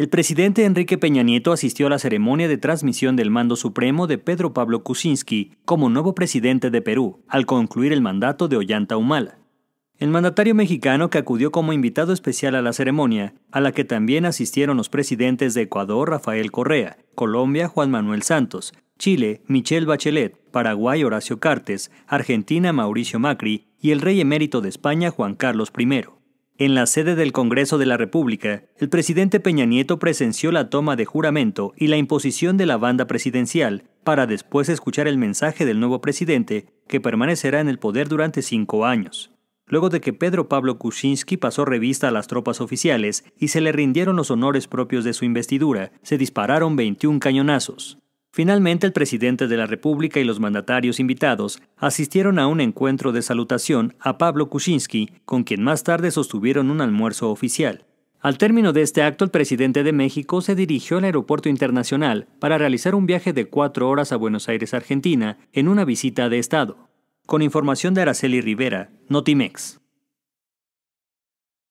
El presidente Enrique Peña Nieto asistió a la ceremonia de transmisión del mando supremo de Pedro Pablo Kuczynski como nuevo presidente de Perú, al concluir el mandato de Ollanta Humala. El mandatario mexicano que acudió como invitado especial a la ceremonia, a la que también asistieron los presidentes de Ecuador Rafael Correa, Colombia Juan Manuel Santos, Chile Michelle Bachelet, Paraguay Horacio Cartes, Argentina Mauricio Macri y el rey emérito de España Juan Carlos I. En la sede del Congreso de la República, el presidente Peña Nieto presenció la toma de juramento y la imposición de la banda presidencial, para después escuchar el mensaje del nuevo presidente, que permanecerá en el poder durante cinco años. Luego de que Pedro Pablo Kuczynski pasó revista a las tropas oficiales y se le rindieron los honores propios de su investidura, se dispararon 21 cañonazos. Finalmente, el presidente de la República y los mandatarios invitados asistieron a un encuentro de salutación a Pablo Kuczynski, con quien más tarde sostuvieron un almuerzo oficial. Al término de este acto, el presidente de México se dirigió al aeropuerto internacional para realizar un viaje de cuatro horas a Buenos Aires, Argentina, en una visita de Estado. Con información de Araceli Rivera, Notimex.